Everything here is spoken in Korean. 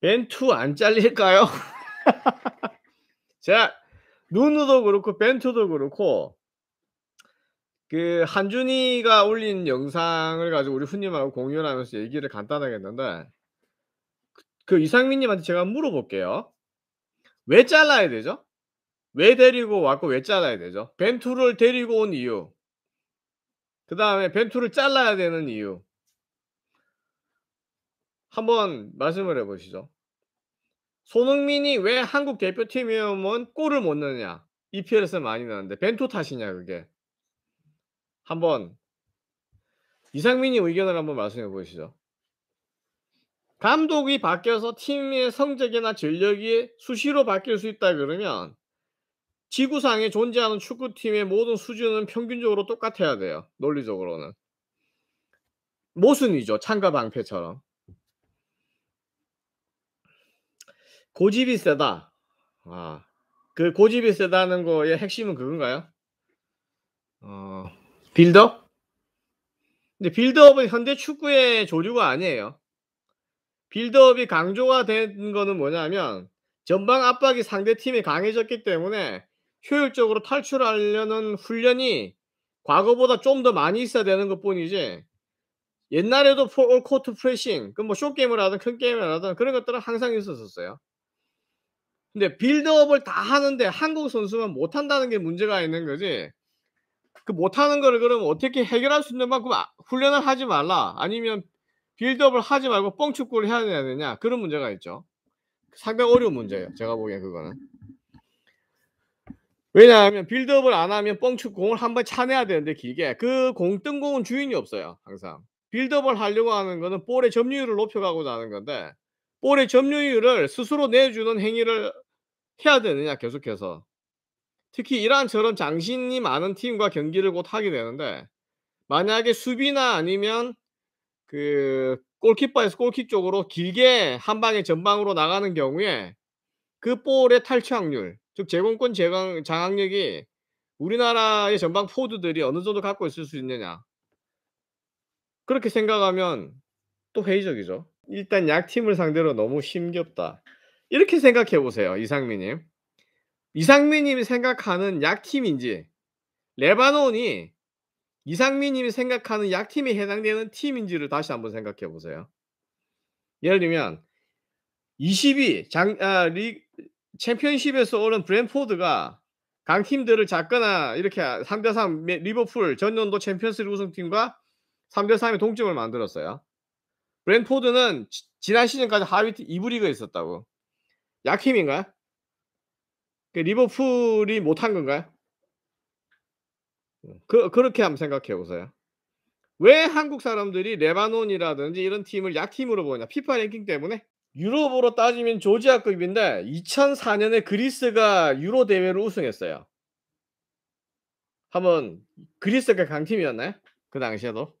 벤투 안 잘릴까요? 제가 눈으로도 그렇고 벤투도 그렇고 그 한준이가 올린 영상을 가지고 우리 훈님하고 공유하면서 를 얘기를 간단하게 했는데 그, 그 이상민님한테 제가 물어볼게요. 왜 잘라야 되죠? 왜 데리고 왔고 왜 잘라야 되죠? 벤투를 데리고 온 이유. 그 다음에 벤투를 잘라야 되는 이유. 한번 말씀을 해보시죠. 손흥민이 왜 한국 대표팀에 오면 골을 못 넣느냐? EPL에서 많이 넣는데벤투 탓이냐 그게? 한번 이상민이 의견을 한번 말씀해 보시죠. 감독이 바뀌어서 팀의 성적이나 전력이 수시로 바뀔 수 있다 그러면 지구상에 존재하는 축구팀의 모든 수준은 평균적으로 똑같아야 돼요. 논리적으로는. 모순이죠. 참가 방패처럼. 고집이 세다. 아, 그 고집이 세다는 거의 핵심은 그건가요? 어, 빌드업? 근데 빌드업은 현대 축구의 조류가 아니에요. 빌드업이 강조가 된 거는 뭐냐면 전방 압박이 상대 팀이 강해졌기 때문에 효율적으로 탈출하려는 훈련이 과거보다 좀 더 많이 있어야 되는 것 뿐이지 옛날에도 폴 코트 프레싱, 그 뭐 쇼게임을 하든 큰 게임을 하든 그런 것들은 항상 있었었어요. 근데 빌드업을 다 하는데 한국 선수만 못한다는 게 문제가 있는 거지. 그 못하는 거를 그럼 어떻게 해결할 수 있는 만큼 아, 훈련을 하지 말라. 아니면 빌드업을 하지 말고 뻥축구를 해야 되냐. 그런 문제가 있죠. 상당히 어려운 문제예요. 제가 보기엔 그거는. 왜냐하면 빌드업을 안 하면 뻥축 공을 한 번 차내야 되는데 길게 그 공 뜬 공은 주인이 없어요 항상 빌드업을 하려고 하는 거는 볼의 점유율을 높여가고자 하는 건데 볼의 점유율을 스스로 내주는 행위를 해야 되느냐 계속해서 특히 이란처럼 장신이 많은 팀과 경기를 곧 하게 되는데 만약에 수비나 아니면 그 골키퍼에서 골킥 쪽으로 길게 한 방에 전방으로 나가는 경우에 그 볼의 탈취 확률 즉 제공권 제강 장악력이 우리나라의 전방 포드들이 어느 정도 갖고 있을 수 있느냐 그렇게 생각하면 또 회의적이죠. 일단 약팀을 상대로 너무 힘겹다. 이렇게 생각해 보세요. 이상민님. 이상민님이 생각하는 약팀인지 레바논이 이상민님이 생각하는 약팀에 해당되는 팀인지를 다시 한번 생각해 보세요. 예를 들면 22 장, 아, 리, 챔피언십에서 오른 브랜포드가 강팀들을 잡거나 이렇게 3대3 리버풀 전년도 챔피언스리그 우승팀과 3대3의 동점을 만들었어요. 브랜포드는 지난 시즌까지 하위 2부 리그에 있었다고. 약팀인가요? 그 리버풀이 못한 건가요? 음, 그, 그렇게 한번 생각해 보세요. 왜 한국 사람들이 레바논이라든지 이런 팀을 약팀으로 보냐? 피파 랭킹 때문에? 유럽으로 따지면 조지아급인데 2004년에 그리스가 유로 대회를 우승했어요. 한번 그리스가 강팀이었나요? 그 당시에도?